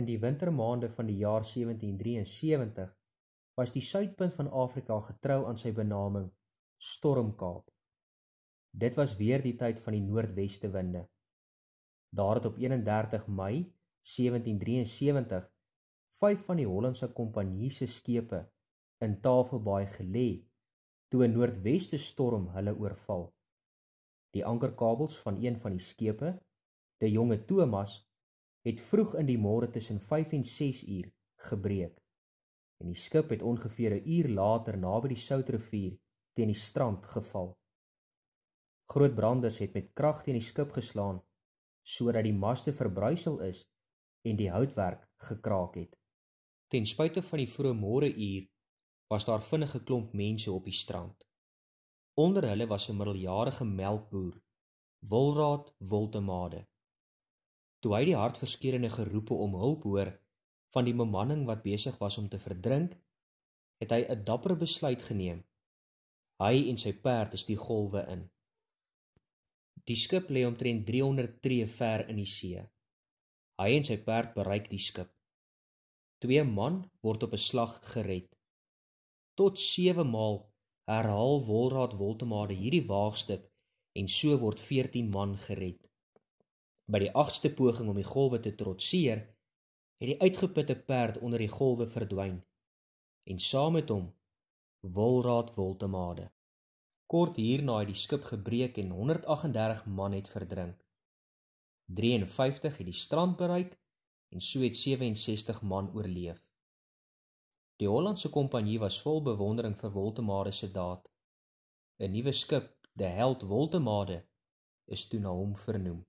In die wintermaande van die jaar 1773 was die suidpunt van Afrika getrou aan sy benaming Stormkaap. Dit was weer die tyd van die noordweste winde. Daar het op 31 Mei 1773 vyf van die Hollandse kompanjie se skepe in Tafelbaai gelê toe 'n noordweste storm hulle oorval. Die ankerkabels van een van die skepe, die jonge Thomas het vroeg in die môre tussen 5 en 6 uur gebreek. En die skip het ongeveer 'n uur later naby die Soutrivier teen die strand geval. Groot branders het met krag teen die skip geslaan sodat die maste verbrysel is en die houtwerk gekraak het. Ten spyte van die vroeë môre uur was daar vinnige klomp mense op die strand. Onder hulle was 'n middeljarige melkboer, Wolraad Woltemade. Toe hy die hartverskeurende geroepe om hulp hoor van die bemanning wat besig was om te verdrink, het hy 'n dapper besluit geneem. Hy en sy perd is die golwe in. Die skip lê omtrent 300 tree ver in die see. Hy en sy perd bereik die skip. Twee man word op 'n slag gered. Tot 7 maal herhaal Wolraad Woltemade hierdie waagstuk en so word 14 man gered. By die agste poging om die golwe te trotseer, het die uitgeputte perd onder die golwe verdwyn en saam met hom wolraad woltemade. Kort hierna het die skip gebreek en 138 man het verdrink. 53 het die strand bereik en so het 67 man oorleef. Die Hollandse kompanjie was vol bewondering vir Woltemade se daad. 'n Nuwe skip, die Held Woltemade, is toe na hom vernoem.